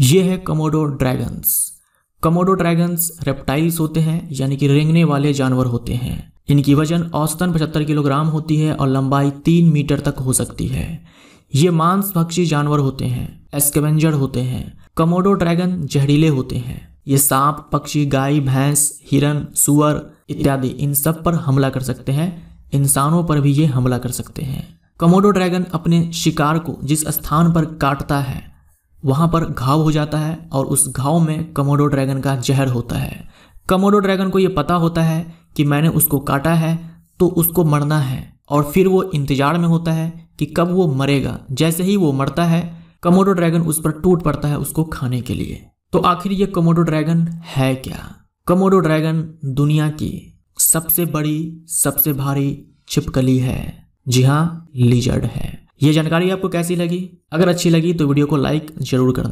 ये है Komodo dragons Komodo dragons reptiles होते हैं यानी कि रेंगने वाले जानवर होते हैं इनकी वजन औसतन 75 किलोग्राम होती है और लंबाई 3 मीटर तक हो सकती है ये मांसभक्षी जानवर होते हैं एस्केवेंजर होते हैं कमोडो ड्रैगन जहरीले होते हैं ये सांप पक्षी गाय भैंस हिरन सुअर इत्यादि इन सब पर हमला कर सकते हैं इंसानों पर भी ये हमला कर सकते हैं कमोडो ड्रैगन अपने शिकार को जिस स्थान पर काटता है वहाँ पर घाव हो जाता है और उस घाव में कमोडो ड्रैगन का जहर होता है कमोडो ड्रैगन को ये पता होता है कि मैंने उसको काटा है तो उसको मरना है और फिर वो इंतजार में होता है कि कब वो मरेगा जैसे ही वो मरता है कमोडो ड्रैगन उस पर टूट पड़ता है उसको खाने के लिए तो आखिर ये कमोडो ड्रैगन है क्या कमोडो ड्रैगन दुनिया की सबसे बड़ी सबसे भारी छिपकली है जी हाँ लीजर्ड है ये जानकारी आपको कैसी लगी अगर अच्छी लगी तो वीडियो को लाइक जरूर करना